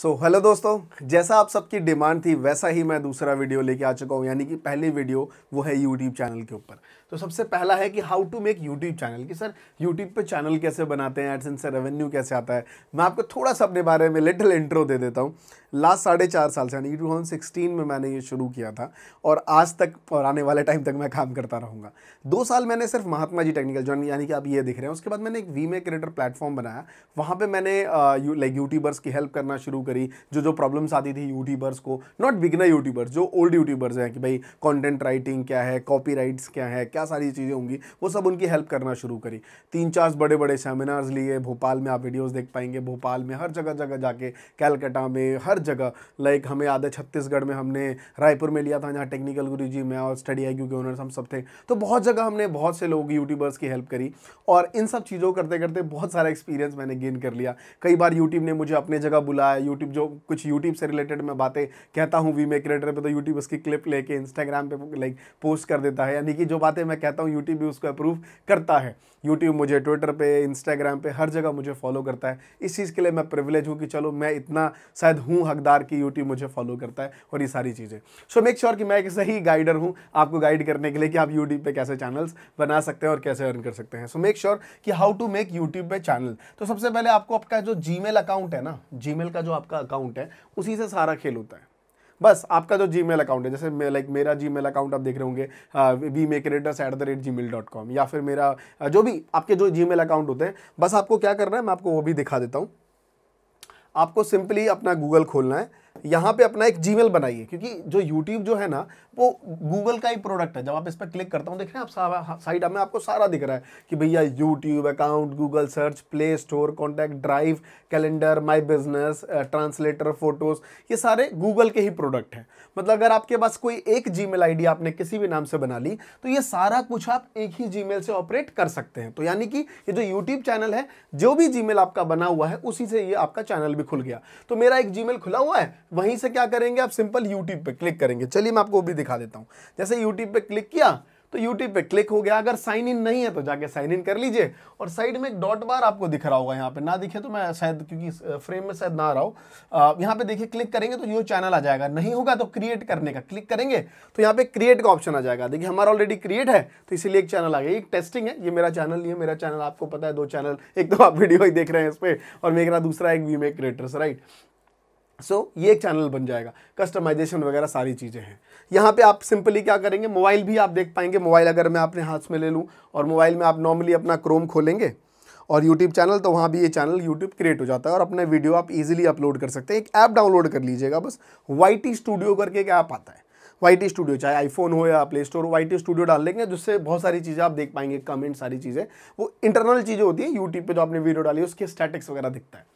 सो so, hello दोस्तों जैसा आप सबकी डिमांड थी वैसा ही मैं दूसरा वीडियो लेके आ चुका हूँ यानी कि पहली वीडियो वो है यूट्यूब चैनल के ऊपर तो सबसे पहला है कि how to make YouTube channel कि सर यूट्यूब पे चैनल कैसे बनाते हैं एडसेंस से रेवेन्यू कैसे आता है मैं आपको थोड़ा सा अपने बारे में लिटिल इंट्रो दे देता हूँ लास्ट साढ़े चार साल से यानी टू थाउजेंड में मैंने ये शुरू किया था और आज तक और आने वाले टाइम तक मैं काम करता रहूँगा दो साल मैंने सिर्फ महात्मा जी टेक्निकल जॉन यानी कि आप ये देख रहे हैं उसके बाद मैंने एक वीमे क्रिएटर प्लेटफॉर्म बनाया वहाँ पर मैंने लाइक यूट्यूबर्स की हेल्प करना शुरू करी जो जो प्रॉब्लम्स आती थी यूट्यूबर्स को नॉट बिगनर यूट्यूबर्स जो ओल्ड यूट्यूबर्स हैं कि भाई कंटेंट राइटिंग क्या है कॉपी क्या है क्या सारी चीज़ें होंगी वो सब उनकी हेल्प करना शुरू करी तीन चार बड़े बड़े सेमिनार्स लिए भोपाल में आप वीडियोज़ देख पाएंगे भोपाल में हर जगह जगह जाके कैलकटा में हर जगह लाइक हमें याद है छत्तीसगढ़ में हमने रायपुर में लिया था जहाँ टेक्निकल गुरु जी मैं और स्टडी आई के ओनर्स हम सब थे तो बहुत जगह हमने बहुत से लोग यूट्यूबर्स की हेल्प करी और इन सब चीज़ों करते करते बहुत सारा एक्सपीरियंस मैंने गेन कर लिया कई बार यूट्यूब ने मुझे अपने जगह बुलाया यूट्यूब जो कुछ यूट्यूब से रिलेटेड मैं बातें कहता हूँ वी मे क्रिएटर पर तो यूट्यूब उसकी क्लिप लेके इंस्टाग्राम पे लाइक पोस्ट कर देता है यानी कि जो बातें मैं कहता हूँ यूट्यूब भी उसको अप्रूव करता है यूट्यूब मुझे ट्विटर पे इंस्टाग्राम पे हर जगह मुझे फॉलो करता है इस चीज़ के लिए मैं प्रिविलेज हूँ कि चलो मैं इतना शायद हूँ हकदार कि यूट्यूब मुझे फॉलो करता है और ये सारी चीज़ें सो मेक श्योर कि मैं एक सही गाइडर हूँ आपको गाइड करने के लिए कि आप यूट्यूब पर कैसे चैनल्स बना सकते हैं और कैसे अर्न कर सकते हैं सो मेक श्योर कि हाउ टू मेक यूट्यूब पे चैनल तो सबसे पहले आपको आपका जो जी अकाउंट है ना जी का जो आपका अकाउंट है उसी से सारा खेल होता है बस आपका जो जी अकाउंट है जैसे लाइक मेरा जी अकाउंट आप देख रहे होंगे we make creators at the rate G mail या फिर मेरा जो भी आपके जो जी अकाउंट होते हैं बस आपको क्या करना है मैं आपको वो भी दिखा देता हूँ आपको सिंपली अपना गूगल खोलना है यहाँ पे अपना एक जीमेल बनाइए क्योंकि जो यूट्यूब जो है ना वो गूगल का ही प्रोडक्ट है जब आप इस पर क्लिक करता हूँ देख रहे हैं आप सारा साइड हाँ, में आपको सारा दिख रहा है कि भैया YouTube account Google search play store contact drive calendar my business translator photos ये सारे गूगल के ही प्रोडक्ट हैं मतलब अगर आपके पास कोई एक जी मेल आपने किसी भी नाम से बना ली तो ये सारा कुछ आप एक ही जी से ऑपरेट कर सकते हैं तो यानी कि ये जो यूट्यूब चैनल है जो भी जी आपका बना हुआ है उसी से ये आपका चैनल भी खुल गया तो मेरा एक जी खुला हुआ है वहीं से क्या करेंगे आप सिंपल यूट्यूब पे क्लिक करेंगे चलिए मैं आपको भी दिखा देता हूँ जैसे यूट्यूब पे क्लिक किया तो यूट्यूब पे क्लिक हो गया अगर साइन इन नहीं है तो जाके साइन इन कर लीजिए और साइड में एक डॉट बार आपको दिख रहा होगा यहाँ पे ना दिखे तो मैं शायद क्योंकि फ्रेम में शायद ना आ रहा हूँ यहाँ पे देखिए क्लिक करेंगे तो यो चैनल आ जाएगा नहीं होगा तो क्रिएट करने का क्लिक करेंगे तो यहाँ पे क्रिएट का ऑप्शन आ जाएगा देखिए हमारा ऑलरेडी क्रिएट है तो इसीलिए एक चैनल आ गया एक टेस्टिंग है ये मेरा चैनल ये मेरा चैनल आपको पता है दो चैनल एक तो आप वीडियो ही देख रहे हैं इस पर और मेरा दूसरा एक वीमे क्रिएटर्स राइट सो so, ये एक चैनल बन जाएगा कस्टमाइजेशन वगैरह सारी चीज़ें हैं यहाँ पे आप सिंपली क्या करेंगे मोबाइल भी आप देख पाएंगे मोबाइल अगर मैं अपने हाथ में ले लूँ और मोबाइल में आप नॉर्मली अपना क्रोम खोलेंगे और यूट्यूब चैनल तो वहाँ भी ये चैनल यूट्यूब क्रिएट हो जाता है और अपने वीडियो आप ईजिली अपलोड कर सकते हैं एक ऐप डाउनलोड कर लीजिएगा बस वाई स्टूडियो करके एक ऐप आता है वाई स्टूडियो चाहे आईफोन हो या प्ले स्टोर हो वाई स्टूडियो डाल लेंगे जिससे बहुत सारी चीज़ें आप देख पाएंगे कमेंट सारी चीज़ें वो इंटरनल चीज़ें होती है यूट्यूब पर जो आपने वीडियो डाली उसके स्टैटिक्स वगैरह दिखता है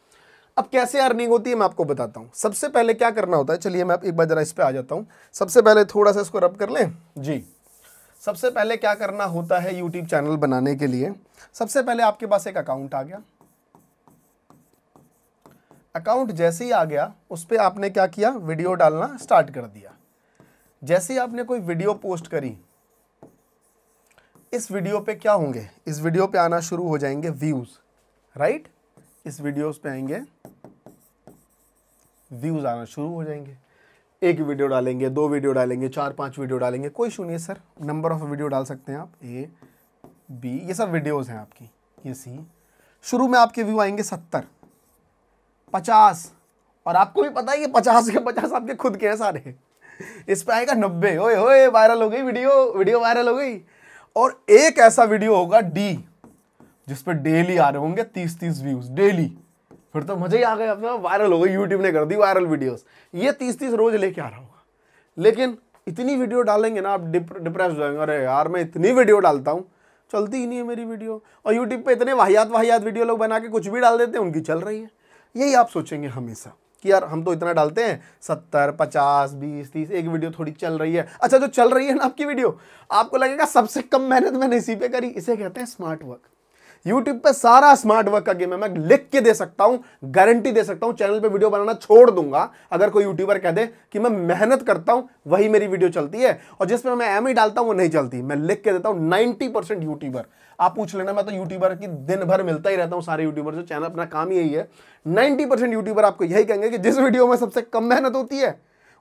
अब कैसे अर्निंग होती है मैं आपको बताता हूँ सबसे पहले क्या करना होता है चलिए मैं एक बार जरा इस पर आ जाता हूँ सबसे पहले थोड़ा सा इसको रब कर लें जी सबसे पहले क्या करना होता है यूट्यूब चैनल बनाने के लिए सबसे पहले आपके पास एक अकाउंट आ गया अकाउंट जैसे ही आ गया उस पर आपने क्या किया वीडियो डालना स्टार्ट कर दिया जैसे ही आपने कोई वीडियो पोस्ट करी इस वीडियो पे क्या होंगे इस वीडियो पे आना शुरू हो जाएंगे व्यूज़ राइट इस वीडियोस पे आएंगे व्यूज़ आना शुरू हो जाएंगे एक वीडियो डालेंगे दो वीडियो डालेंगे चार पांच वीडियो डालेंगे कोई इशू नहीं है सर नंबर ऑफ़ वीडियो डाल सकते हैं आप ए बी ये सब वीडियोज़ हैं आपकी ये सी शुरू में आपके व्यू आएंगे सत्तर पचास और आपको भी पता है कि पचास के पचास आपके खुद के हैं सारे इस पर आएगा नब्बे ओए हो वायरल हो गई वीडियो वीडियो वायरल हो गई और एक ऐसा वीडियो होगा डी जिस पर डेली आ रहे होंगे तीस तीस व्यूज़ डेली फिर तो मज़ा ही आ गए अपना वायरल हो गई यूट्यूब ने कर दी वायरल वीडियोस ये तीस तीस रोज़ लेके आ रहा होगा लेकिन इतनी वीडियो डालेंगे ना आप डिप डिप्रेस हो जाएंगे अरे यार मैं इतनी वीडियो डालता हूँ चलती ही नहीं है मेरी वीडियो और यूट्यूब पर इतने वाहियात वाहियात वीडियो लोग बना के कुछ भी डाल देते हैं उनकी चल रही है यही आप सोचेंगे हमेशा कि यार हम तो इतना डालते हैं सत्तर पचास बीस तीस एक वीडियो थोड़ी चल रही है अच्छा जो चल रही है ना आपकी वीडियो आपको लगेगा सबसे कम मेहनत मैंने इसी पे करी इसे कहते हैं स्मार्ट वर्क यूट्यूब पे सारा स्मार्ट वर्क का गेम है मैं लिख के दे सकता हूं गारंटी दे सकता हूं चैनल पे वीडियो बनाना छोड़ दूंगा अगर कोई यूट्यूबर कह दे कि मैं मेहनत करता हूं वही मेरी वीडियो चलती है और जिसमें मैं एम ही e डालता हूं वो नहीं चलती मैं लिख के देता नाइनटी परसेंट यूट्यूबर आप पूछ लेना मैं तो यूट्यूबर की दिन भर मिलता ही रहता हूँ सारे यूट्यूबर से चैनल अपना काम यही है नाइन्टी यूट्यूबर आपको यही कहेंगे कि जिस वीडियो में सबसे कम मेहनत होती है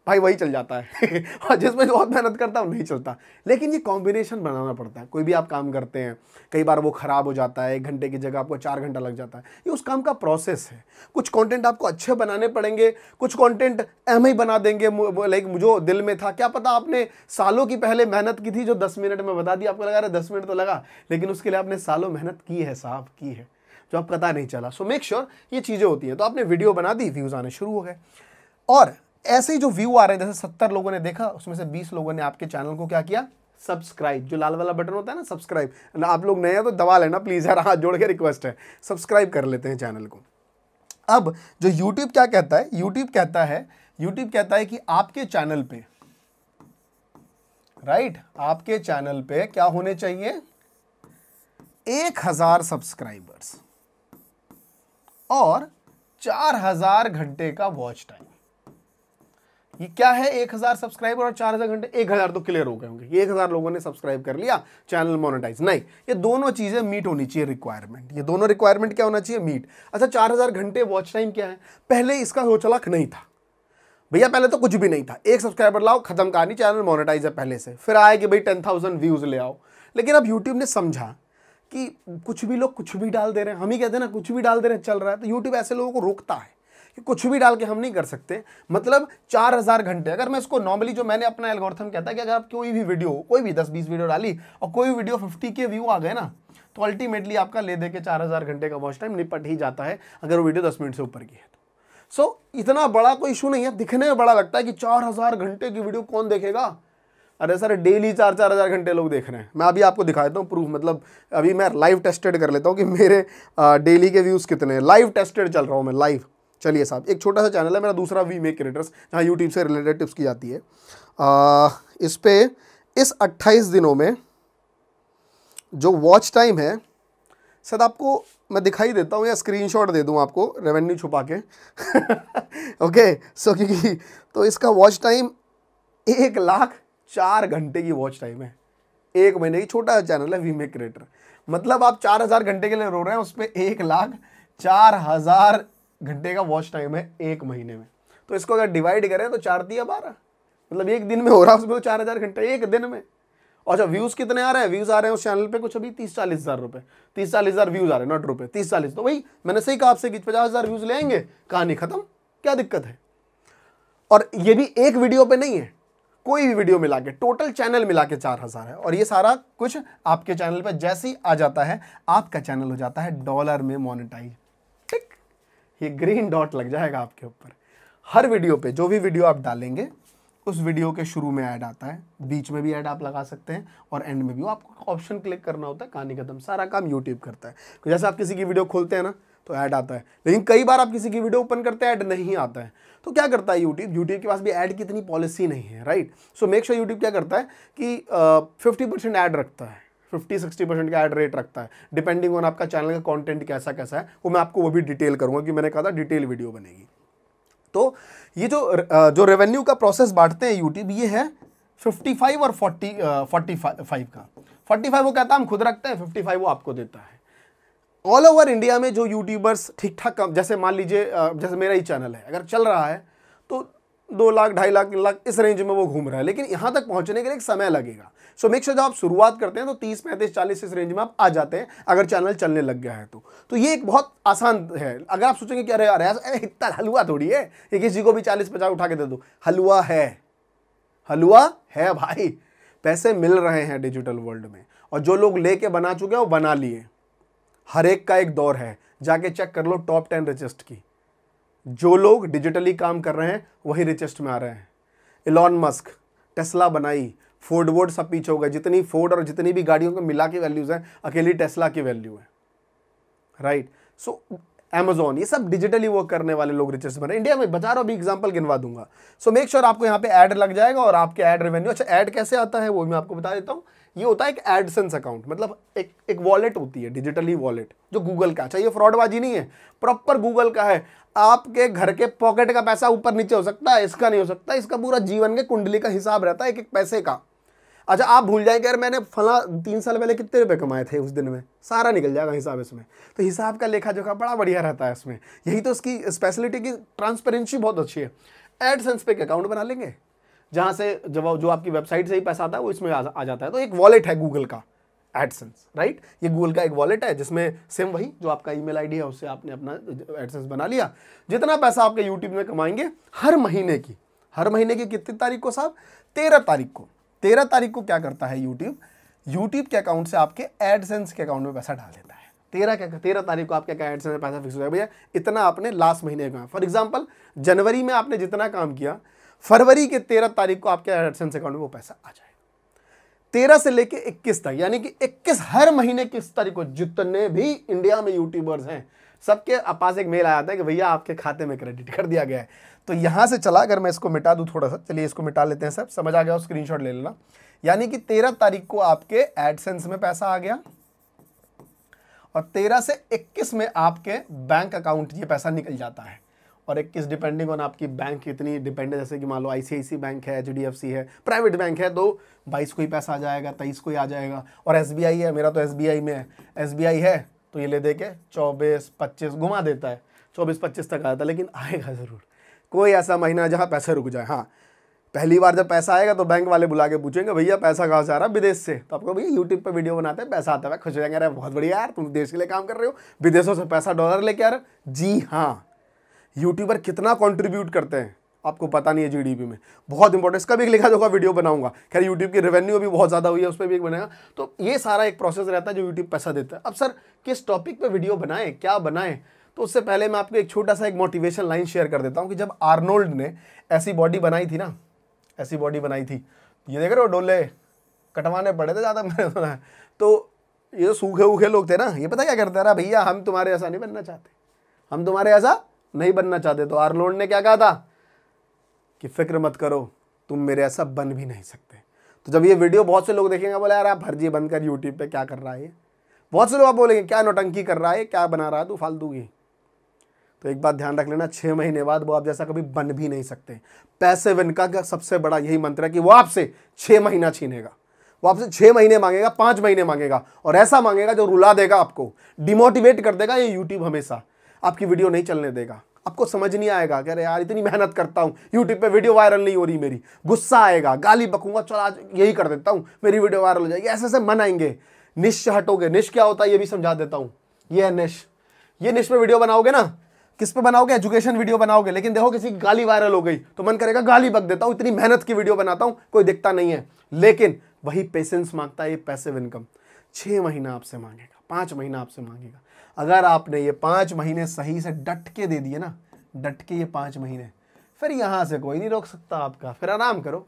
भाई वही चल जाता है और जिसमें बहुत मेहनत करता है वो नहीं चलता लेकिन ये कॉम्बिनेशन बनाना पड़ता है कोई भी आप काम करते हैं कई बार वो ख़राब हो जाता है एक घंटे की जगह आपको चार घंटा लग जाता है ये उस काम का प्रोसेस है कुछ कंटेंट आपको अच्छे बनाने पड़ेंगे कुछ कंटेंट अहम ही बना देंगे लाइक जो दिल में था क्या पता आपने सालों की पहले मेहनत की थी जो दस मिनट में बता दी आपको लगा रहा दस मिनट तो लगा लेकिन उसके लिए आपने सालों मेहनत की है साहब की है जो आप पता नहीं चला सो मेक श्योर ये चीज़ें होती हैं तो आपने वीडियो बना दी व्यूज़ आने शुरू हो गए और ऐसे ही जो व्यू आ रहे हैं जैसे सत्तर लोगों ने देखा उसमें से बीस लोगों ने आपके चैनल को क्या किया सब्सक्राइब जो लाल वाला बटन होता है ना सब्सक्राइब आप लोग नए हैं तो दबा लेना प्लीज़ यार हाथ जोड़ के रिक्वेस्ट है सब्सक्राइब कर लेते हैं चैनल को अब जो यूट्यूब क्या कहता है यूट्यूब कहता है यूट्यूब कहता है कि आपके चैनल पे राइट आपके चैनल पे क्या होने चाहिए एक हजार सब्सक्राइबर्स और चार हजार घंटे का वॉच टाइम ये क्या है एक हज़ार सब्सक्राइबर और चार हज़ार घंटे एक हज़ार तो क्लियर हो गए होंगे एक हज़ार लोगों ने सब्सक्राइब कर लिया चैनल मोनेटाइज नहीं ये दोनों चीज़ें मीट होनी चाहिए रिक्वायरमेंट ये दोनों रिक्वायरमेंट क्या होना चाहिए मीट अच्छा चार हज़ार घंटे वॉच टाइम क्या है पहले इसका सोच नहीं था भैया पहले तो कुछ भी नहीं था एक सब्सक्राइबर लाओ खत्म कहानी चैनल मोनेटाइज है पहले से फिर आए कि भाई टेन थाउजेंड व्यूज़ ले आओ लेकिन अब यूट्यूब ने समझा कि कुछ भी लोग कुछ भी डाल दे रहे हैं हम ही कहते हैं ना कुछ भी डाल दे रहे हैं चल रहा है तो यूट्यूब ऐसे लोगों को रोकता है कि कुछ भी डाल के हम नहीं कर सकते मतलब चार हज़ार घंटे अगर मैं इसको नॉर्मली जो मैंने अपना एल्गोरिथम कहता है कि अगर आप कोई भी वीडियो कोई भी दस बीस वीडियो डाली और कोई भी वीडियो फिफ्टी के व्यू आ गए ना तो अल्टीमेटली आपका ले दे के चार घंटे का वॉच टाइम निपट ही जाता है अगर वो वीडियो दस मिनट से ऊपर की है तो सो इतना बड़ा कोई इशू नहीं है दिखने में बड़ा लगता है कि चार हज़ार घंटे की वीडियो कौन देखेगा अरे सर डेली चार चार हज़ार घंटे लोग देख रहे हैं मैं अभी आपको दिखा देता हूँ प्रूफ मतलब अभी मैं लाइव टेस्टेड कर लेता हूँ कि मेरे डेली के व्यूज़ कितने हैं लाइव टेस्टेड चल रहा हूँ मैं लाइव चलिए साहब एक छोटा सा चैनल है मेरा दूसरा वी मेक क्रिएटर्स जहाँ यूट्यूब से रिलेटेड टिप्स की जाती है आ, इस पर इस 28 दिनों में जो वॉच टाइम है शायद आपको मैं दिखाई देता हूँ या स्क्रीनशॉट दे दूँ आपको रेवेन्यू छुपा के ओके सो क्योंकि तो इसका वॉच टाइम एक लाख चार घंटे की वॉच टाइम है एक महीने की छोटा सा चैनल है वी मेक क्रिएटर मतलब आप चार हज़ार घंटे के लिए रो रहे हैं उस पर एक लाख चार हज़ार घंटे का वॉच टाइम है एक महीने में तो इसको अगर डिवाइड करें तो चार दिया बारह मतलब एक दिन में हो रहा है उसमें तो चार हज़ार घंटे एक दिन में और अच्छा व्यूज़ कितने आ रहे हैं व्यूज़ आ रहे हैं उस चैनल पे कुछ अभी तीस चालीस हज़ार रुपये तीस चालीस हज़ार व्यूज़ आ रहे हैं नॉट रुपये तीस चालीस तो वही मैंने सही कहा आपसे कि पचास हज़ार व्यूज़ लेंगे कहानी ख़त्म क्या दिक्कत है और ये भी एक वीडियो पर नहीं है कोई भी वीडियो मिला के टोटल चैनल मिला के चार हज़ार है और ये सारा कुछ आपके चैनल पर जैसे ही आ जाता है आपका चैनल हो जाता है डॉलर में मोनिटाइज ये ग्रीन डॉट लग जाएगा आपके ऊपर हर वीडियो पे जो भी वीडियो आप डालेंगे उस वीडियो के शुरू में ऐड आता है बीच में भी ऐड आप लगा सकते हैं और एंड में भी आपको ऑप्शन क्लिक करना होता है कहानी कदम सारा काम यूट्यूब करता है तो जैसे आप किसी की वीडियो खोलते हैं ना तो ऐड आता है लेकिन कई बार आप किसी की वीडियो ओपन करते हैं ऐड नहीं आता है तो क्या करता है यूट्यूब यूट्यूब के पास भी ऐड की इतनी पॉलिसी नहीं है right so make sure YouTube क्या करता है कि फिफ्टी परसेंट ऐड रखता है फिफ्टी सिक्सटी परसेंट का एड रेट रखता है डिपेंडिंग ऑन आपका चैनल का कॉन्टेंट कैसा कैसा है वो मैं आपको वो भी डिटेल करूँगा कि मैंने कहा था डिटेल वीडियो बनेगी तो ये जो जो रेवेन्यू का प्रोसेस बांटते हैं यूट्यूब ये है 55 और 40 फोर्टी फाइव का 45 वो कहता है हम खुद रखते हैं 55 वो आपको देता है ऑल ओवर इंडिया में जो यूट्यूबर्स ठीक ठाक जैसे मान लीजिए जैसे मेरा ही चैनल है अगर चल रहा है तो दो लाख ढाई लाख तीन लाख इस रेंज में वो घूम रहा है लेकिन यहाँ तक पहुँचने के लिए एक समय लगेगा सो मेक श्योर जब आप शुरुआत करते हैं तो तीस पैंतीस चालीस इस रेंज में आप आ जाते हैं अगर चैनल चलने लग गया है तो तो ये एक बहुत आसान है अगर आप सोचेंगे कि अरे यार अरे इतना हलवा थोड़ी है ये किसी को भी चालीस पचास उठा के दे दो हलवा है हलवा है भाई पैसे मिल रहे हैं डिजिटल वर्ल्ड में और जो लोग लेके बना चुके हैं वो बना लिए हर एक का एक दौर है जाके चेक कर लो टॉप टेन रजिस्ट की जो लोग डिजिटली काम कर रहे हैं वही रिचेस्ट में आ रहे हैं इलॉन मस्क टेस्ला बनाई फोर्ड वोर्ड सब पीछे हो गए जितनी फोर्ड और जितनी भी गाड़ियों के मिला के वैल्यूज़ हैं अकेली टेस्ला की वैल्यू है राइट सो एमेजोन ये सब डिजिटली वर्क करने वाले लोग रिचेस्ट बने इंडिया में बता रहा अभी एग्जाम्पल गिनवा दूंगा सो मेक श्योर आपको यहाँ पे एड लग जाएगा और आपके एड रेवेन्यू अच्छा एड कैसे आता है वो मैं आपको बता देता हूँ ये होता है एक एडसेंस अकाउंट मतलब एक एक वॉलेट होती है डिजिटली वॉलेट जो गूगल का अच्छा ये फ्रॉडबाजी नहीं है प्रॉपर गूगल का है आपके घर के पॉकेट का पैसा ऊपर नीचे हो सकता है इसका नहीं हो सकता इसका पूरा जीवन के कुंडली का हिसाब रहता है एक एक पैसे का अच्छा आप भूल जाएंगे यार मैंने फला तीन साल पहले कितने रुपए कमाए थे उस दिन में सारा निकल जाएगा हिसाब इसमें तो हिसाब का लेखा जोखा बड़ा बढ़िया रहता है इसमें यही तो इसकी स्पेशलिटी की ट्रांसपेरेंसी बहुत अच्छी है एड सेंस पे एक अकाउंट बना लेंगे जहाँ से जब जो आपकी वेबसाइट से ही पैसा आता है वो इसमें आ जाता है तो एक वॉलेट है गूगल का एडसेंस राइट ये गूगल का एक वॉलेट है जिसमें सेम वही जो आपका ईमेल आईडी है उससे आपने अपना एडसेंस बना लिया जितना पैसा आपके यूट्यूब में कमाएंगे हर महीने की हर महीने की कितनी तारीख को साहब तेरह तारीख को तेरह तारीख को क्या करता है यूट्यूब यूट्यूब के अकाउंट से आपके एडसेंस के अकाउंट में पैसा डाल देता है तेरह क्या तेरह तारीख को आपके क्या एडसेंस में पैसा फिक्स हो जाएगा भैया इतना आपने लास्ट महीने का फॉर एग्जाम्पल जनवरी में आपने जितना काम किया फरवरी के तेरह तारीख को आपके एडसेंस अकाउंट में वो पैसा आ जाए तेरह से लेके इक्कीस तक यानी कि इक्कीस हर महीने की तारीख को जितने भी इंडिया में यूट्यूबर्स हैं सबके पास एक मेल आया था कि भैया आपके खाते में क्रेडिट कर दिया गया है तो यहाँ से चला अगर मैं इसको मिटा दूँ थोड़ा सा चलिए इसको मिटा लेते हैं सब समझ आ गया स्क्रीन ले लेना यानी कि तेरह तारीख को आपके एडसेंस में पैसा आ गया और तेरह से इक्कीस में आपके बैंक अकाउंट ये पैसा निकल जाता है और एक किस डिपेंडिंग ऑन आपकी बैंक इतनी डिपेंड है जैसे कि मान लो आईसीआईसी बैंक है एच है प्राइवेट बैंक है तो बाईस को ही पैसा आ जाएगा तेईस को ही आ जाएगा और एस है मेरा तो एस में है एस है तो ये ले दे के चौबीस पच्चीस घुमा देता है चौबीस पच्चीस तक आता है लेकिन आएगा ज़रूर कोई ऐसा महीना जहाँ पैसे रुक जाए हाँ पहली बार जब पैसा आएगा तो बैंक वाले बुला के पूछेंगे भैया पैसा कहाँ से आ रहा है विदेश से तो आपको भैया यूट्यूब पे वीडियो बनाते हैं पैसा आता है खुश रहेंगे अरे बहुत बढ़िया यार तुम देश के लिए काम कर रहे हो विदेशों से पैसा डॉलर लेके आ रहे जी हाँ यूट्यूबर कितना कंट्रीब्यूट करते हैं आपको पता नहीं है जीडीपी में बहुत इंपॉर्टेंट इसका भी एक लिखा जो वीडियो बनाऊंगा खैर यूट्यूब की रेवेन्यू भी बहुत ज़्यादा हुई है उस पर भी एक बनेगा तो ये सारा एक प्रोसेस रहता है जो यूट्यूब पैसा देता है अब सर किस टॉपिक पर वीडियो बनाएं क्या बनाएं तो उससे पहले मैं आपको एक छोटा सा एक मोटिवेशन लाइन शेयर कर देता हूँ कि जब आर्नोल्ड ने ऐसी बॉडी बनाई थी ना ऐसी बॉडी बनाई थी ये देख रहे हो डोले कटवाने पड़े थे ज़्यादा मैंने सुना तो ये तो सूखे ऊखे लोग थे ना ये पता क्या करते रहा भैया हम तुम्हारे ऐसा नहीं बनना चाहते हम तुम्हारे ऐसा नहीं बनना चाहते तो आर्नोल्ड ने क्या कहा था कि फिक्र मत करो तुम मेरे ऐसा बन भी नहीं सकते तो जब ये वीडियो बहुत से लोग देखेंगे बोला यार आप हरजी बनकर यूट्यूब पे क्या कर रहा है बहुत से लोग आप बोलेंगे क्या नोटंकी कर रहा है क्या बना रहा है तू फालतू की तो एक बात ध्यान रख लेना छः महीने बाद वो आप जैसा कभी बन भी नहीं सकते पैसे विनका का सबसे बड़ा यही मंत्र है कि वो आपसे छः महीना छीनेगा वो आपसे छः महीने मांगेगा पाँच महीने मांगेगा और ऐसा मांगेगा जो रुला देगा आपको डिमोटिवेट कर देगा ये यूट्यूब हमेशा आपकी वीडियो नहीं चलने देगा आपको समझ नहीं आएगा कह रहे यार इतनी मेहनत करता हूँ यूट्यूब पे वीडियो वायरल नहीं हो रही मेरी गुस्सा आएगा गाली बकूंगा चलो आज यही कर देता हूँ मेरी वीडियो वायरल हो जाएगी ऐसे ऐसे मन आएंगे निश्च हटोगे निश क्या होता है ये भी समझा देता हूँ ये है निश ये निश पे वीडियो बनाओगे ना किस पे बनाओगे एजुकेशन वीडियो बनाओगे लेकिन देखो किसी की गाली वायरल हो गई तो मन करेगा गाली बक देता हूँ इतनी मेहनत की वीडियो बनाता हूँ कोई दिखता नहीं है लेकिन वही पेशेंस मांगता है ये पैसिव इनकम छः महीना आपसे मांगेगा पाँच महीना आपसे मांगेगा अगर आपने ये पाँच महीने सही से डट के दे दिए ना डट के ये पाँच महीने फिर यहाँ से कोई नहीं रोक सकता आपका फिर आराम करो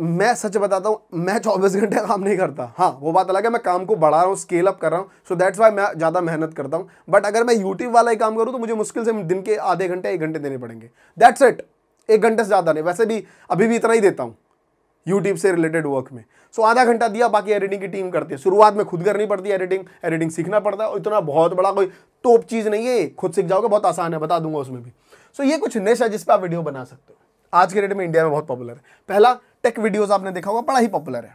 मैं सच बताता हूँ मैं चौबीस घंटे काम नहीं करता हाँ वो बात अलग है मैं काम को बढ़ा रहा हूँ स्केल अप कर रहा हूँ सो दैट्स वाई मैं ज़्यादा मेहनत करता हूँ बट अगर मैं यूट्यूब वाला ही काम करूँ तो मुझे मुश्किल से दिन के आधे घंटे एक घंटे देने पड़ेंगे दैट्स इट एक घंटे से ज़्यादा नहीं वैसे भी अभी भी इतना ही देता हूँ यूट्यूब से रिलेटेड वर्क में सो so, आधा घंटा दिया बाकी एडिटिंग की टीम करती है शुरुआत में खुद करनी पड़ती है एडिटिंग एडिटिंग सीखना पड़ता है और इतना बहुत बड़ा कोई टोप चीज़ नहीं है खुद सीख जाओगे बहुत आसान है बता दूंगा उसमें भी सो so, ये कुछ नेश है जिस पर आप वीडियो बना सकते हो आज के डेट में इंडिया में बहुत पॉपुलर है पहला टेक वीडियोज़ आपने देखा होगा बड़ा ही पॉपुलर है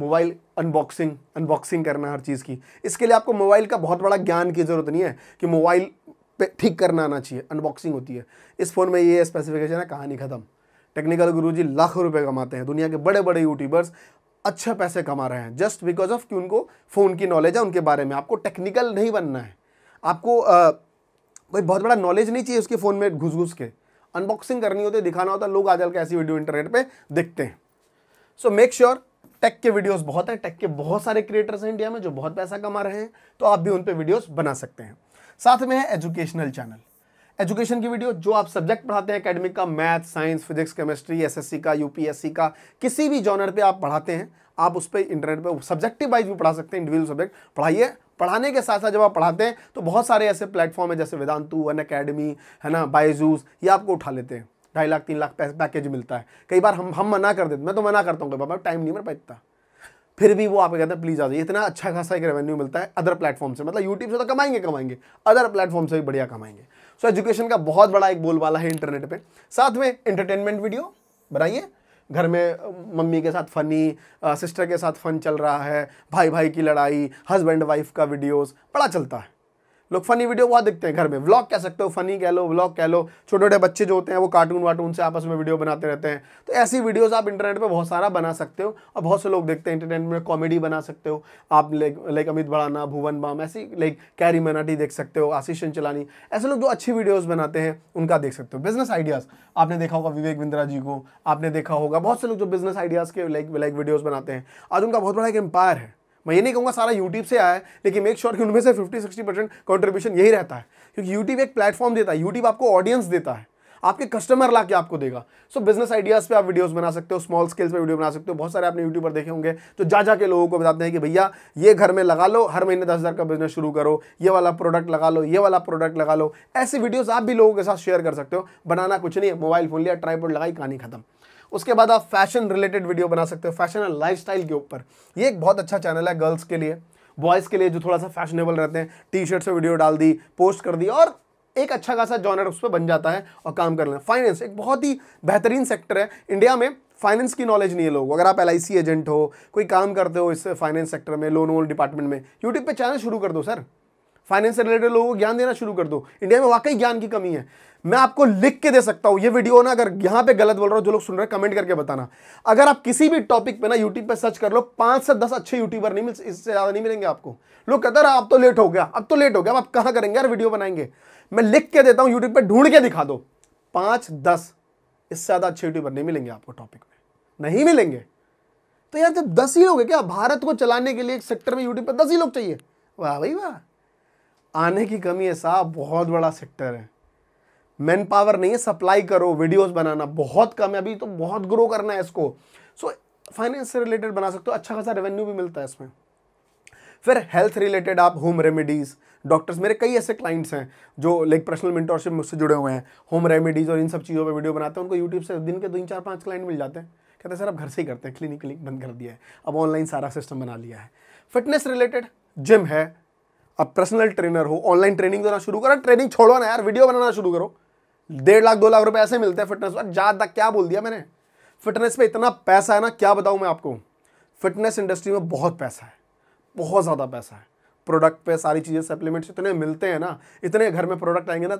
मोबाइल अनबॉक्सिंग अनबॉक्सिंग करना हर चीज़ की इसके लिए आपको मोबाइल का बहुत बड़ा ज्ञान की ज़रूरत नहीं है कि मोबाइल पे ठीक करना आना चाहिए अनबॉक्सिंग होती है इस फ़ोन में ये स्पेसिफिकेशन है कहानी ख़त्म टेक्निकल गुरुजी लाखों रुपए कमाते हैं दुनिया के बड़े बड़े यूट्यूबर्स अच्छे पैसे कमा रहे हैं जस्ट बिकॉज ऑफ कि उनको फ़ोन की नॉलेज है उनके बारे में आपको टेक्निकल नहीं बनना है आपको कोई बहुत बड़ा नॉलेज नहीं चाहिए उसके फ़ोन में घुस घुस के अनबॉक्सिंग करनी होती है दिखाना होता है लोग आजकल के ऐसी वीडियो इंटरनेट पर देखते हैं सो मेक श्योर टेक के वीडियोज़ बहुत हैं टेक के बहुत सारे क्रिएटर्स हैं इंडिया में जो बहुत पैसा कमा रहे हैं तो आप भी उन पर वीडियोज़ बना सकते हैं साथ में है एजुकेशनल चैनल एजुकेशन की वीडियो जो आप सब्जेक्ट पढ़ाते हैं एकेडमिक का math science physics chemistry SSC का यूपीएससी का किसी भी जॉनर पे आप पढ़ाते हैं आप उस पर इंटरनेट पर सब्जेक्टिव वाइज भी पढ़ा सकते हैं इंडिविजुअल सब्जेक्ट पढ़ाइए पढ़ाने के साथ साथ जब आप पढ़ाते हैं तो बहुत सारे ऐसे प्लेटफॉर्म है जैसे वेदांतु अन अकेडमी है ना बायजूस ये आपको उठा लेते हैं ढाई लाख तीन लाख पैकेज मिलता है कई बार हम हम मना कर देते मैं तो मना करता हूँ बाबा टाइम नहीं मेरे पास इतना फिर भी वो आपको कहते हैं प्लीज़ आ जाइए इतना अच्छा खासा एक रेवेन्यू मिलता है अदर प्लेटफॉर्म से मतलब यूट्यूब से तो कमाएंगे कमाएंगे अदर प्लेटफॉर्म से भी बढ़िया कमाएंगे सो एजुकेशन का बहुत बड़ा एक बोलबाला है इंटरनेट पे साथ में इंटरटेनमेंट वीडियो बनाइए घर में मम्मी के साथ फ़नी सिस्टर के साथ फ़न चल रहा है भाई भाई की लड़ाई हस्बैंड वाइफ का वीडियोस बड़ा चलता है लोग फनी वीडियो बहुत देखते हैं घर में व्लॉग कह सकते हो फनी कह लो व्लॉग कह लो छोटे छोटे बच्चे जो होते हैं वो कार्टून वार्टून से आपस में वीडियो बनाते रहते हैं तो ऐसी वीडियोस आप इंटरनेट पे बहुत सारा बना सकते हो और बहुत से लोग देखते हैं इंटरनेट में कॉमेडी बना सकते हो आप लाइक लाइक अमित बड़ाना भुवन बाम ऐसी लाइक कैरी मनाटी देख सकते हो आशीष चलानी ऐसे लोग जो अच्छी वीडियोज़ बनाते हैं उनका देख सकते हो बिजनेस आइडियाज़ आपने देखा होगा विवेक बिंद्रा जी को आपने देखा होगा बहुत से लोग जो बिजनेस आइडियाज़ के लाइक लाइक वीडियोज़ बनाते हैं आज उनका बहुत बड़ा एक एम्पायर है मैं ये नहीं कहूँगा सारा यूट्यूब से आया है लेकिन मेक श्योर sure कि उनमें से 50 60 परसेंट कॉन्ट्रीब्यूशन यही रहता है क्योंकि यूट्यूब एक प्लेटफॉर्म देता है यूट्यूब आपको ऑडियंस देता है आपके कस्टमर ला के आपको देगा सो बिजनेस आइडियाज़ पे आप वीडियोस बना सकते हो स्मॉल स्केल्स पे वीडियो बना सकते हो बहुत सारे आपने यूट्यूब पर देखे होंगे तो जा जा के लोगों को बताते हैं कि भैया ये घर में लगा लो हर महीने दस हज़ार का बिजनेस शुरू करो ये वाला प्रोडक्ट लगा लो ये वाला प्रोडक्ट लगा लो ऐसी वीडियोज़ आप भी लोगों के साथ शेयर कर सकते हो बनाना कुछ नहीं है मोबाइल फ़ोन लिया ट्राईपोर्ड लगाई कहानी खत्म उसके बाद आप फैशन रिलेटेड वीडियो बना सकते हो फैशन एंड लाइफस्टाइल के ऊपर ये एक बहुत अच्छा चैनल है गर्ल्स के लिए बॉयज़ के लिए जो थोड़ा सा फैशनेबल रहते हैं टी शर्ट से वीडियो डाल दी पोस्ट कर दी और एक अच्छा खासा जॉनर उस पर बन जाता है और काम कर लेना फाइनेंस एक बहुत ही बेहतरीन सेक्टर है इंडिया में फाइनेंस की नॉलेज नहीं है लोग अगर आप एल एजेंट हो कोई काम करते हो इस फाइनेंस सेक्टर में लोन वोन डिपार्टमेंट में यूट्यूब पर चैनल शुरू कर दो सर फाइनेंस से रिलेटेड लोगों को ज्ञान देना शुरू कर दो इंडिया में वाकई ज्ञान की कमी है मैं आपको लिख के दे सकता हूं ये वीडियो ना अगर यहां पे गलत बोल रहा हूँ जो लोग सुन रहे हैं कमेंट करके बताना अगर आप किसी भी टॉपिक पे ना यूट्यूब पे सर्च कर लो पांच से दस अच्छे यूट्यूबर नहीं मिल इससे ज़्यादा नहीं मिलेंगे आपको लोग कहते हैं आप तो लेट हो गया अब तो लेट हो गया अब आप कहाँ करेंगे यार वीडियो बनाएंगे मैं लिख के देता हूँ यूट्यूब पर ढूंढ के दिखा दो पांच दस इससे ज़्यादा अच्छे यूट्यूबर नहीं मिलेंगे आपको टॉपिक में नहीं मिलेंगे तो यार जब दस ही लोग क्या भारत को चलाने के लिए एक सेक्टर में यूट्यूब पर दस ही लोग चाहिए वाह भाई वाह आने की कमी है साहब बहुत बड़ा सेक्टर है मैन पावर नहीं है सप्लाई करो वीडियोस बनाना बहुत कम है अभी तो बहुत ग्रो करना है इसको सो फाइनेंस से रिलेटेड बना सकते हो अच्छा खासा रेवेन्यू भी मिलता है इसमें फिर हेल्थ रिलेटेड आप होम रेमेडीज़ डॉक्टर्स मेरे कई ऐसे क्लाइंट्स हैं जो लाइक पर्सनल मेंटोरशिप मुझसे जुड़े हुए हैं होम रेमेडीज़ और इन सब चीज़ों पर वीडियो बनाते हैं उनको यूट्यूब से दिन के तीन चार पाँच क्लाइंट मिल जाते हैं कहते हैं सर आप घर से ही करते हैं क्लिनिक क्लिनिक बंद कर दिया है अब ऑनलाइन सारा सिस्टम बना लिया है फिटनेस रिलेटेड जिम है अब पर्सनल ट्रेनर हो ऑनलाइन ट्रेनिंग देना शुरू करो ट्रेनिंग छोड़ो ना यार वीडियो बनाना शुरू करो डेढ़ लाख दो लाख रुपए ऐसे मिलते हैं फिटनेस पर ज़्यादा क्या बोल दिया मैंने फिटनेस पे इतना पैसा है ना क्या बताऊँ मैं आपको फिटनेस इंडस्ट्री में बहुत पैसा है बहुत ज़्यादा पैसा है प्रोडक्ट पे सारी चीज़ें सप्लीमेंट्स इतने मिलते हैं ना इतने घर में प्रोडक्ट आएंगे ना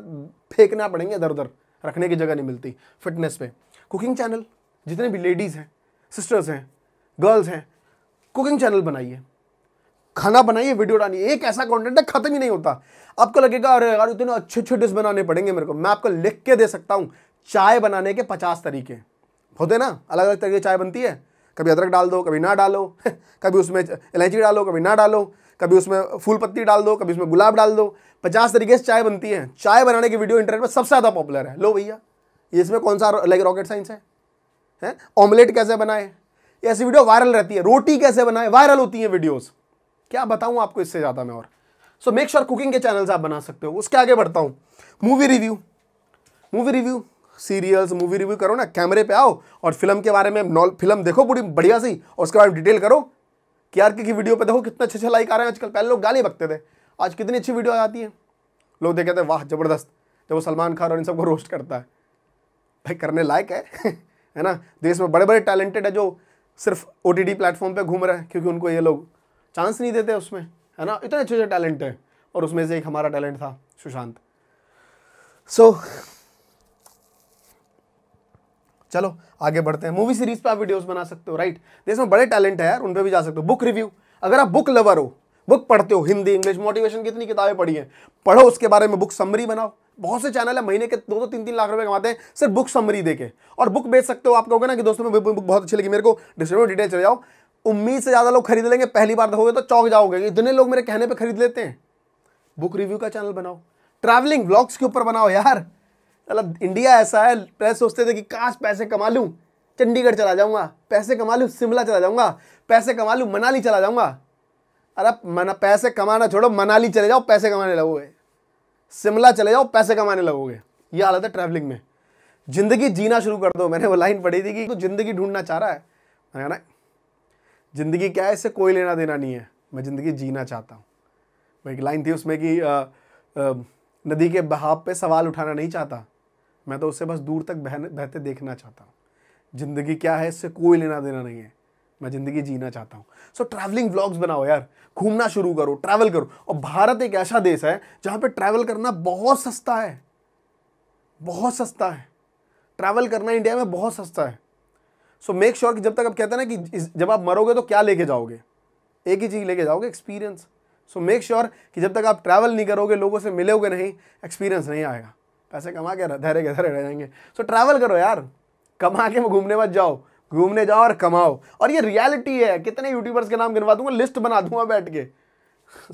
फेंकना पड़ेंगे इधर उधर रखने की जगह नहीं मिलती फिटनेस पे कुकिंग चैनल जितने भी लेडीज़ हैं सिस्टर्स हैं गर्ल्स हैं कुकिंग चैनल बनाइए खाना बनाइए वीडियो डालिए एक ऐसा कंटेंट है खत्म ही नहीं होता आपको लगेगा अरे यार इतने अच्छे अच्छे डिश बनाने पड़ेंगे मेरे को मैं आपको लिख के दे सकता हूँ चाय बनाने के पचास तरीके होते ना अलग अलग तरीके चाय बनती है कभी अदरक डाल दो कभी ना डालो कभी उसमें इलायची डालो कभी ना डालो कभी उसमें फूल पत्ती डाल दो कभी उसमें गुलाब डाल दो पचास तरीके से चाय बनती है चाय बनाने की वीडियो इंटरनेट पर सबसे ज़्यादा पॉपुलर है लो भैया ये इसमें कौन सा लाइक रॉकेट साइंस है ऑमलेट कैसे बनाए ऐसी वीडियो वायरल रहती है रोटी कैसे बनाए वायरल होती हैं वीडियोज़ क्या बताऊँ आपको इससे ज़्यादा मैं और सो मेक श्योर कुकिंग के चैनल्स आप बना सकते हो उसके आगे बढ़ता हूँ movie review movie review serials movie review करो ना कैमरे पे आओ और फिल्म के बारे में नॉल फिल्म देखो पूरी बढ़िया सी और उसके बारे में डिटेल करो कि आर की वीडियो पे देखो कितना अच्छे अच्छे लाइक आ रहे हैं आजकल पहले लोग गाली बकते थे आज कितनी अच्छी वीडियो आ जाती है लोग देखे थे वाह जबरदस्त जब वो सलमान खान और इन सबको रोस्ट करता है भाई करने लायक है है ना देश में बड़े बड़े टैलेंटेड है जो सिर्फ ओ टी प्लेटफॉर्म पर घूम रहे हैं क्योंकि उनको ये लोग चांस नहीं देते उसमें है ना इतने अच्छे अच्छे टैलेंट हैं और उसमें से एक हमारा टैलेंट था सुशांत सो so, चलो आगे बढ़ते हैं मूवी सीरीज पे आप वीडियोस बना सकते हो राइट देश में बड़े टैलेंट है यार उन पर भी जा सकते हो बुक रिव्यू अगर आप बुक लवर हो बुक पढ़ते हो हिंदी इंग्लिश मोटिवेशन कितनी किताबें पढ़ी हैं पढ़ो उसके बारे में बुक समरी बनाओ बहुत से चैनल है महीने के दो दो तीन तीन लाख रुपए कमाते हैं सिर्फ बुक समरी देके और बुक बेच सकते हो आप कहोगे ना कि दोस्तों में बुक बहुत अच्छी लगी मेरे को डिस्क्रिप्शन में डिटेल चले जाओ उम्मीद से ज़्यादा लोग खरीद लेंगे पहली बार देखोगे तो चौक जाओगे इतने लोग मेरे कहने पर खरीद लेते हैं बुक रिव्यू का चैनल बनाओ ट्रैवलिंग ब्लॉग्स के ऊपर बनाओ यार अलग इंडिया ऐसा है पहले सोचते थे कि काश पैसे कमा लूँ चंडीगढ़ चला जाऊँगा पैसे कमा लूँ शिमला चला जाऊँगा पैसे कमा लूँ मनाली चला जाऊँगा अरे मना पैसे कमाना छोड़ो मनाली चले जाओ पैसे कमाने लगोगे शिमला चले जाओ पैसे कमाने लगोगे ये हालत है ट्रैवलिंग में ज़िंदगी जीना शुरू कर दो मैंने वो लाइन पढ़ी थी कि तो ज़िंदगी ढूंढना चाह रहा है मैंने कहा ज़िंदगी क्या है इससे कोई लेना देना नहीं है मैं ज़िंदगी जीना चाहता हूँ वो एक लाइन थी उसमें कि नदी के बहाव पे सवाल उठाना नहीं चाहता मैं तो उससे बस दूर तक बह बहते देखना चाहता हूँ ज़िंदगी क्या है इससे कोई लेना देना नहीं है मैं ज़िंदगी जीना चाहता हूँ सो ट्रैवलिंग व्लॉग्स बनाओ यार घूमना शुरू करो ट्रैवल करो और भारत एक ऐसा देश है जहाँ पे ट्रैवल करना बहुत सस्ता है बहुत सस्ता है ट्रैवल करना इंडिया में बहुत सस्ता है सो मेक श्योर कि जब तक आप कहते हैं ना कि जब आप मरोगे तो क्या लेके जाओगे एक ही चीज़ लेके जाओगे एक्सपीरियंस सो मेक श्योर कि जब तक आप ट्रैवल नहीं करोगे लोगों से मिलोगे नहीं एक्सपीरियंस नहीं आएगा पैसे कमा के धैर्य के धैर्य रह जाएंगे सो so, ट्रैवल करो यार कमा के घूमने मत जाओ घूमने जाओ और कमाओ और ये रियलिटी है कितने यूट्यूबर्स के नाम गिनवा दूंगा लिस्ट बना दूंगा बैठ के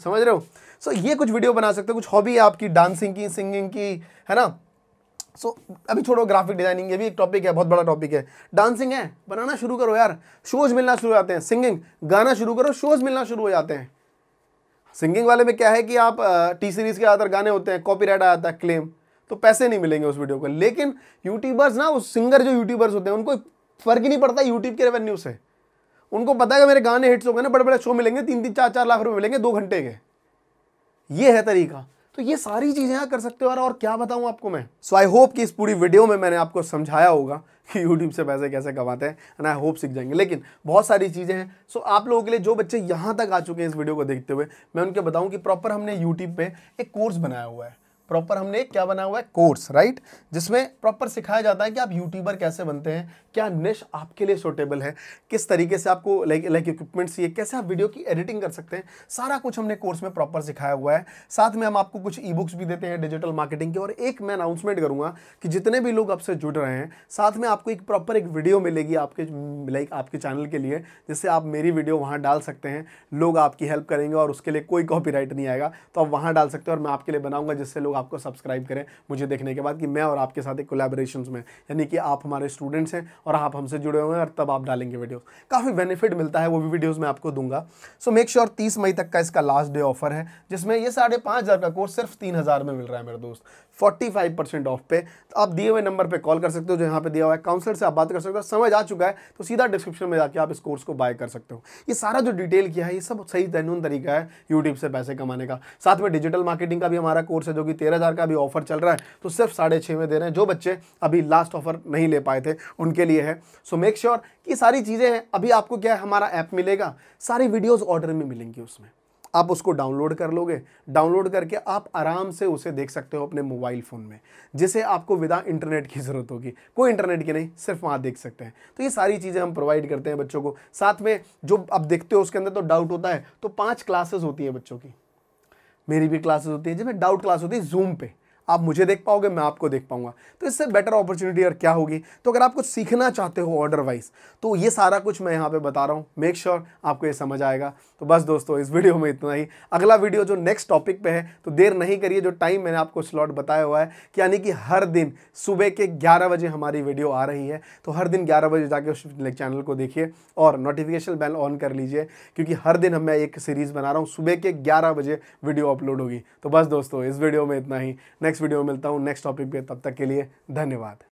समझ रहे हो सो so, ये कुछ वीडियो बना सकते हो कुछ हॉबी है आपकी डांसिंग की सिंगिंग की है ना सो अभी छोड़ो ग्राफिक डिजाइनिंग ये भी एक टॉपिक है बहुत बड़ा टॉपिक है डांसिंग है बनाना शुरू करो यार शोज मिलना शुरू हो जाते हैं सिंगिंग गाना शुरू करो शोज मिलना शुरू हो जाते हैं सिंगिंग वाले में क्या है कि आप टी सीरीज़ के ज़्यादातर गाने होते हैं कॉपीराइट आ जाता है क्लेम तो पैसे नहीं मिलेंगे उस वीडियो को लेकिन यूट्यूबर्स ना उस सिंगर जो यूट्यूबर्स होते हैं उनको फ़र्क ही नहीं पड़ता यूट्यूब के रेवेन्यू से उनको पता है मेरे गाने हिट्स हो गए ना बड़े बड़े शो मिलेंगे तीन तीन चार चार लाख रुपये मिलेंगे दो घंटे के ये है तरीका तो ये सारी चीज़ें आप कर सकते हो यार और क्या बताऊँ आपको मैं सो आई होप कि इस पूरी वीडियो में मैंने आपको समझाया होगा कि यूट्यूब से पैसे कैसे कमाते हैं एंड आई होप सीख जाएंगे लेकिन बहुत सारी चीज़ें हैं सो आप लोगों के लिए जो बच्चे यहाँ तक आ चुके हैं इस वीडियो को देखते हुए मैं उनके बताऊँ कि प्रॉपर हमने यूट्यूब पर एक कोर्स बनाया हुआ है प्रॉपर हमने क्या बना हुआ है कोर्स राइट जिसमें प्रॉपर सिखाया जाता है कि आप यूट्यूबर कैसे बनते हैं क्या निश आपके लिए सोटेबल है किस तरीके से आपको लाइक लाइक इक्विपमेंट ये कैसे आप वीडियो की एडिटिंग कर सकते हैं सारा कुछ हमने कोर्स में प्रॉपर सिखाया हुआ है साथ में हम आपको कुछ ई बुक्स भी देते हैं डिजिटल मार्केटिंग के और एक मैं अनाउंसमेंट करूँगा कि जितने भी लोग आपसे जुड़ रहे हैं साथ में आपको एक प्रॉपर एक वीडियो मिलेगी आपके लाइक आपके चैनल के लिए जिससे आप मेरी वीडियो वहाँ डाल सकते हैं लोग आपकी हेल्प करेंगे और उसके लिए कोई कॉपी नहीं आएगा तो आप वहाँ डाल सकते हैं और मैं आपके लिए बनाऊँगा जिससे लोग आपको सब्सक्राइब करें मुझे देखने के बाद कि मैं और आपके साथ एक कोलेबोरेशन में यानी कि आप हमारे स्टूडेंट्स हैं और आप हमसे जुड़े हुए हैं और तब आप डालेंगे वीडियो काफ़ी बेनिफिट मिलता है वो भी वीडियोज़ मैं आपको दूंगा सो मेक श्योर तीस मई तक का इसका लास्ट डे ऑफर है जिसमें यह साढ़े पाँच हज़ार का कोर्स सिर्फ तीन हज़ार में मिल रहा है मेरे दोस्त फोर्टी फाइव परसेंट ऑफ पे तो आप दिए हुए नंबर पर कॉल कर सकते हो जो यहाँ पर दिया हुआ है काउंसलर से आप बात कर सकते हो समझ आ चुका है तो सीधा डिस्क्रिप्शन में जाकर आप इस कोर्स को बाय कर सकते हो ये सारा जो डिटेल किया है ये सब सही तैनून तरीका है यूट्यूब से पैसे कमाने का साथ में डिजिटल मार्केटिंग का भी हमारा कोर्स है जो कि तेरह हज़ार का भी ऑफर चल रहा है तो सिर्फ साढ़े छः में दे रहे हैं जो बच्चे अभी लास्ट ऑफर नहीं ले पाए थे उनके लिए है सो मेक श्योर कि सारी चीज़ें हैं अभी आपको क्या है हमारा ऐप मिलेगा सारी वीडियोज़ ऑर्डर में मिलेंगी उसमें आप उसको डाउनलोड कर लोगे डाउनलोड करके आप आराम से उसे देख सकते हो अपने मोबाइल फ़ोन में जिसे आपको विदा इंटरनेट की ज़रूरत होगी कोई इंटरनेट की नहीं सिर्फ वहाँ देख सकते हैं तो ये सारी चीज़ें हम प्रोवाइड करते हैं बच्चों को साथ में जो आप देखते हो उसके अंदर तो डाउट होता है तो पाँच क्लासेस होती है बच्चों की मेरी भी क्लासेस होती हैं जिसमें डाउट क्लास होती है जूम पे आप मुझे देख पाओगे मैं आपको देख पाऊंगा तो इससे बेटर अपॉर्चुनिटी और क्या होगी तो अगर आप कुछ सीखना चाहते हो ऑर्डर वाइज तो ये सारा कुछ मैं यहाँ पे बता रहा हूँ मेक श्योर आपको ये समझ आएगा तो बस दोस्तों इस वीडियो में इतना ही अगला वीडियो जो नेक्स्ट टॉपिक पे है तो देर नहीं करिए जो टाइम मैंने आपको स्लॉट बताया हुआ है कि यानी कि हर दिन सुबह के ग्यारह बजे हमारी वीडियो आ रही है तो हर दिन ग्यारह बजे जाके उस चैनल को देखिए और नोटिफिकेशन बेल ऑन कर लीजिए क्योंकि हर दिन मैं एक सीरीज़ बना रहा हूँ सुबह के ग्यारह बजे वीडियो अपलोड होगी तो बस दोस्तों इस वीडियो में इतना ही नेक्स्ट नेक्स्ट वीडियो में मिलता हूँ नेक्स्ट टॉपिक पे तब तक के लिए धन्यवाद